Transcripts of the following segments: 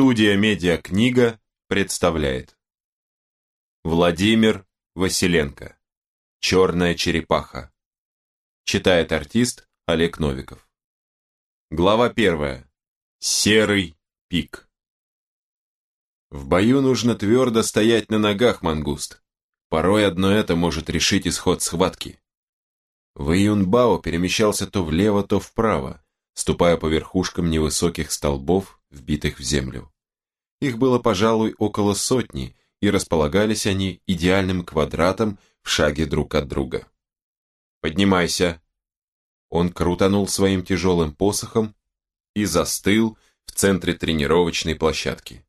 Студия «Медиакнига» представляет Владимир Василенко «Черная черепаха» Читает артист Олег Новиков Глава первая Серый пик В бою нужно твердо стоять на ногах, мангуст. Порой одно это может решить исход схватки. Вэйюнбао перемещался то влево, то вправо, ступая по верхушкам невысоких столбов вбитых в землю. Их было, пожалуй, около сотни, и располагались они идеальным квадратом в шаге друг от друга. «Поднимайся!» Он крутанул своим тяжелым посохом и застыл в центре тренировочной площадки.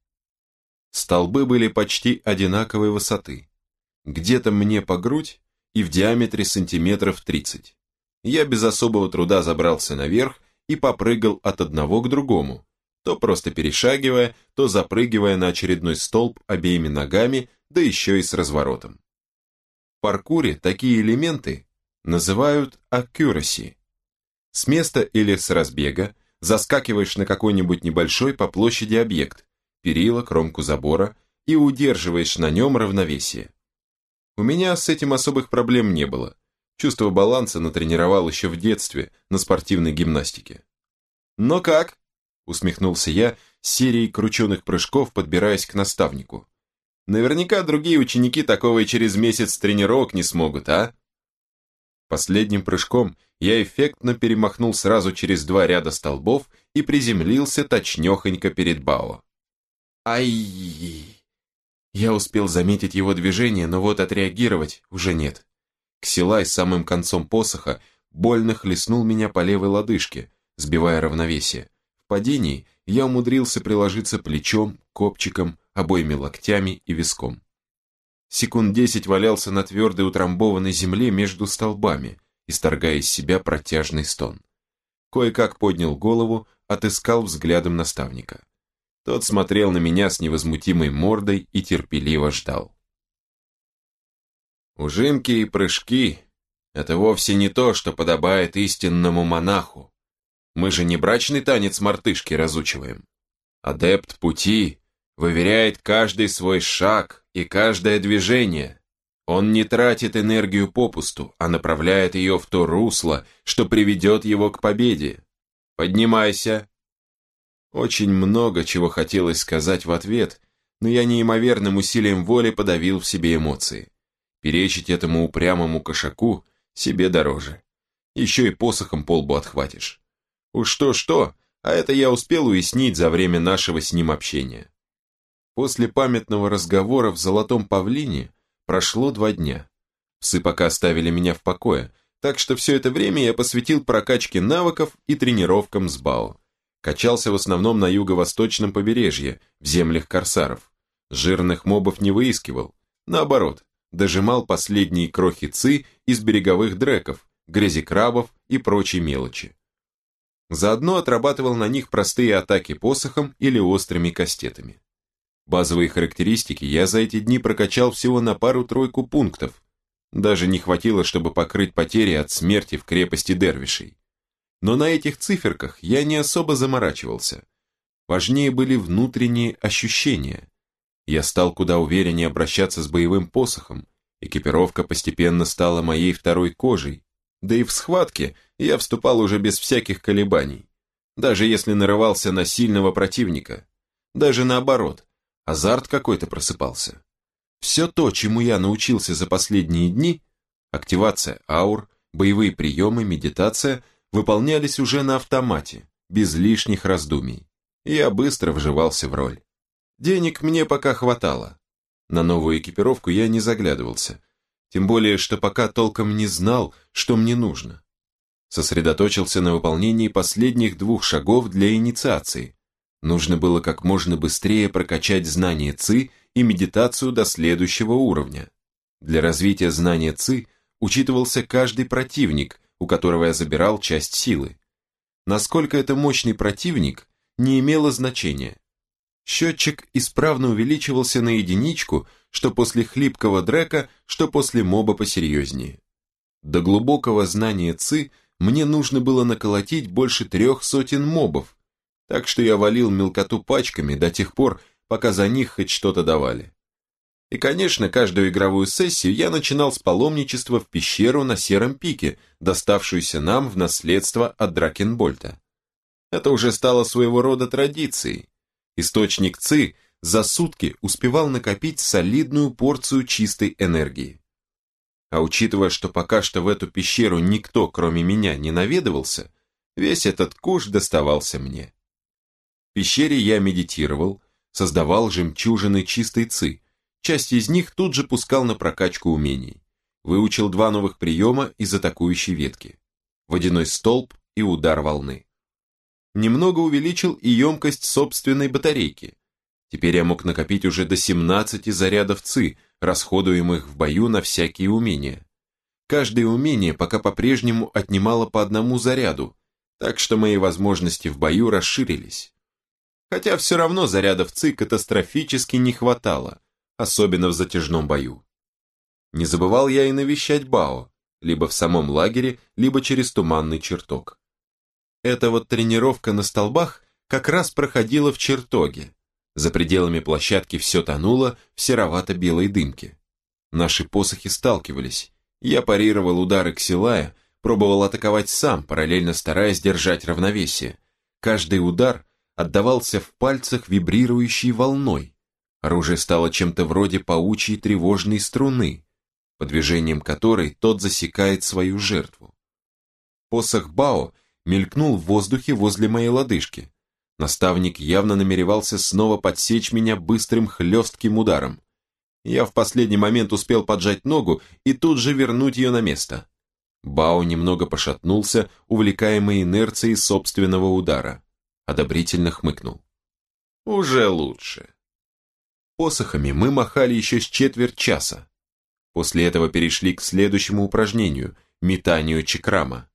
Столбы были почти одинаковой высоты, где-то мне по грудь и в диаметре сантиметров 30. Я без особого труда забрался наверх и попрыгал от одного к другому, то просто перешагивая, то запрыгивая на очередной столб обеими ногами, да еще и с разворотом. В паркуре такие элементы называют accuracy. С места или с разбега заскакиваешь на какой-нибудь небольшой по площади объект, перила, кромку забора, и удерживаешь на нем равновесие. У меня с этим особых проблем не было. Чувство баланса натренировал еще в детстве на спортивной гимнастике. Но как? усмехнулся я, серией крученых прыжков подбираясь к наставнику. Наверняка другие ученики такого и через месяц тренировок не смогут, а? Последним прыжком я эффектно перемахнул сразу через два ряда столбов и приземлился точнехонько перед Бао. Ай! Я успел заметить его движение, но вот отреагировать уже нет. Ксилай самым концом посоха больно хлестнул меня по левой лодыжке, сбивая равновесие, падении я умудрился приложиться плечом, копчиком, обоими локтями и виском. Секунд десять валялся на твердой утрамбованной земле между столбами, исторгая из себя протяжный стон. Кое-как поднял голову, отыскал взглядом наставника. Тот смотрел на меня с невозмутимой мордой и терпеливо ждал. Ужимки и прыжки — это вовсе не то, что подобает истинному монаху, мы же не брачный танец мартышки разучиваем. Адепт пути выверяет каждый свой шаг и каждое движение. Он не тратит энергию попусту, а направляет ее в то русло, что приведет его к победе. Поднимайся. Очень много чего хотелось сказать в ответ, но я неимоверным усилием воли подавил в себе эмоции. Перечить этому упрямому кошаку себе дороже. Еще и посохом полбу отхватишь. Уж что-что, а это я успел уяснить за время нашего с ним общения. После памятного разговора в Золотом Павлине прошло два дня. Псы пока оставили меня в покое, так что все это время я посвятил прокачке навыков и тренировкам с Бао. Качался в основном на юго-восточном побережье, в землях корсаров. Жирных мобов не выискивал. Наоборот, дожимал последние крохи ци из береговых дреков, грязи крабов и прочей мелочи. Заодно отрабатывал на них простые атаки посохом или острыми кастетами. Базовые характеристики я за эти дни прокачал всего на пару-тройку пунктов. Даже не хватило, чтобы покрыть потери от смерти в крепости дервишей. Но на этих циферках я не особо заморачивался. Важнее были внутренние ощущения. Я стал куда увереннее обращаться с боевым посохом, экипировка постепенно стала моей второй кожей, да и в схватке я вступал уже без всяких колебаний, даже если нарывался на сильного противника. Даже наоборот, азарт какой-то просыпался. Все то, чему я научился за последние дни, активация аур, боевые приемы, медитация, выполнялись уже на автомате, без лишних раздумий. Я быстро вживался в роль. Денег мне пока хватало. На новую экипировку я не заглядывался, тем более, что пока толком не знал, что мне нужно. Сосредоточился на выполнении последних двух шагов для инициации. Нужно было как можно быстрее прокачать знание ЦИ и медитацию до следующего уровня. Для развития знания ЦИ учитывался каждый противник, у которого я забирал часть силы. Насколько это мощный противник, не имело значения. Счетчик исправно увеличивался на единичку, что после хлипкого дрека, что после моба посерьезнее. До глубокого знания ЦИ мне нужно было наколотить больше трех сотен мобов, так что я валил мелкоту пачками до тех пор, пока за них хоть что-то давали. И, конечно, каждую игровую сессию я начинал с паломничества в пещеру на Сером Пике, доставшуюся нам в наследство от Дракенбольта. Это уже стало своего рода традицией, Источник ЦИ за сутки успевал накопить солидную порцию чистой энергии. А учитывая, что пока что в эту пещеру никто, кроме меня, не наведывался, весь этот куш доставался мне. В пещере я медитировал, создавал жемчужины чистой ци, часть из них тут же пускал на прокачку умений. Выучил два новых приема из атакующей ветки. Водяной столб и удар волны немного увеличил и емкость собственной батарейки. Теперь я мог накопить уже до 17 зарядов ЦИ, расходуемых в бою на всякие умения. Каждое умение пока по-прежнему отнимало по одному заряду, так что мои возможности в бою расширились. Хотя все равно зарядов ЦИ катастрофически не хватало, особенно в затяжном бою. Не забывал я и навещать Бао, либо в самом лагере, либо через туманный чертог. Эта вот тренировка на столбах как раз проходила в чертоге. За пределами площадки все тонуло в серовато-белой дымке. Наши посохи сталкивались. Я парировал удары Ксилая, пробовал атаковать сам, параллельно стараясь держать равновесие. Каждый удар отдавался в пальцах вибрирующей волной. Оружие стало чем-то вроде паучьей тревожной струны, по движением которой тот засекает свою жертву. Посох Бао мелькнул в воздухе возле моей лодыжки. Наставник явно намеревался снова подсечь меня быстрым хлестким ударом. Я в последний момент успел поджать ногу и тут же вернуть ее на место. Бао немного пошатнулся, увлекаемый инерцией собственного удара. Одобрительно хмыкнул. «Уже лучше». Посохами мы махали еще с четверть часа. После этого перешли к следующему упражнению – метанию чекрама.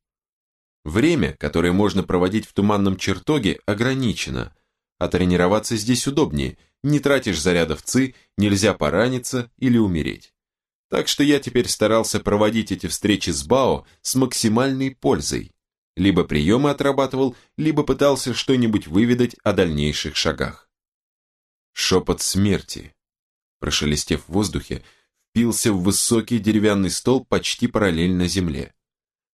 Время, которое можно проводить в туманном чертоге, ограничено, а тренироваться здесь удобнее, не тратишь зарядов ЦИ, нельзя пораниться или умереть. Так что я теперь старался проводить эти встречи с Бао с максимальной пользой. Либо приемы отрабатывал, либо пытался что-нибудь выведать о дальнейших шагах. Шепот смерти, прошелестев в воздухе, впился в высокий деревянный стол почти параллельно земле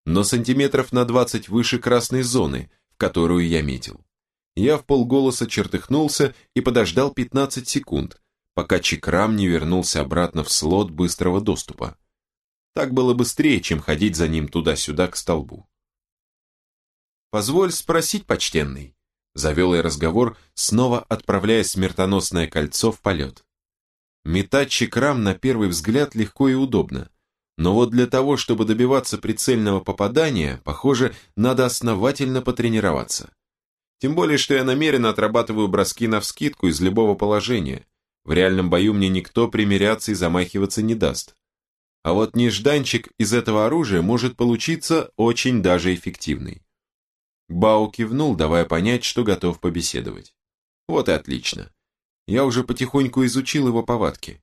но сантиметров на 20 выше красной зоны, в которую я метил. Я в полголоса чертыхнулся и подождал 15 секунд, пока Чикрам не вернулся обратно в слот быстрого доступа. Так было быстрее, чем ходить за ним туда-сюда к столбу. «Позволь спросить, почтенный», — завел я разговор, снова отправляя смертоносное кольцо в полет. Метать Чикрам на первый взгляд легко и удобно — но вот для того, чтобы добиваться прицельного попадания, похоже, надо основательно потренироваться. Тем более, что я намеренно отрабатываю броски навскидку из любого положения. В реальном бою мне никто примиряться и замахиваться не даст. А вот нежданчик из этого оружия может получиться очень даже эффективный. Бау кивнул, давая понять, что готов побеседовать. Вот и отлично. Я уже потихоньку изучил его повадки.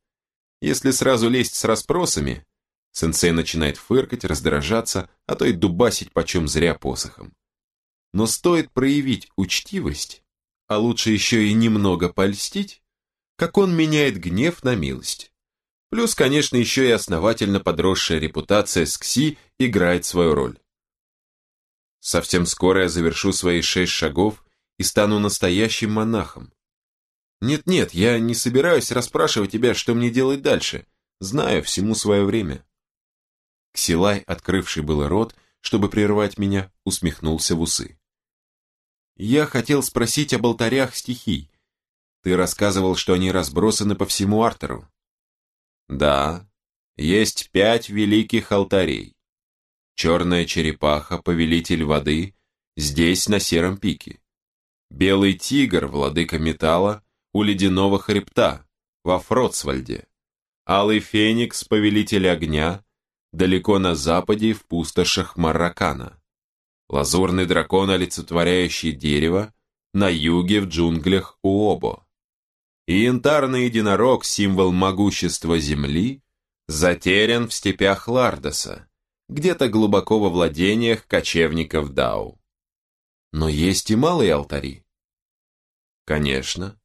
Если сразу лезть с расспросами, Сенсей начинает фыркать, раздражаться, а то и дубасить почем зря посохом. Но стоит проявить учтивость, а лучше еще и немного польстить, как он меняет гнев на милость. Плюс, конечно, еще и основательно подросшая репутация с Кси играет свою роль. Совсем скоро я завершу свои шесть шагов и стану настоящим монахом. Нет-нет, я не собираюсь расспрашивать тебя, что мне делать дальше. Знаю, всему свое время. Ксилай, открывший было рот, чтобы прервать меня, усмехнулся в усы. «Я хотел спросить о алтарях стихий. Ты рассказывал, что они разбросаны по всему Артеру». «Да, есть пять великих алтарей. Черная черепаха, повелитель воды, здесь, на Сером пике. Белый тигр, владыка металла, у ледяного хребта, во Фроцвальде. Алый феникс, повелитель огня, далеко на западе в пустошах Марракана, Лазурный дракон, олицетворяющий дерево, на юге в джунглях Уобо. И янтарный единорог, символ могущества земли, затерян в степях Лардоса, где-то глубоко во владениях кочевников Дау. Но есть и малые алтари. Конечно,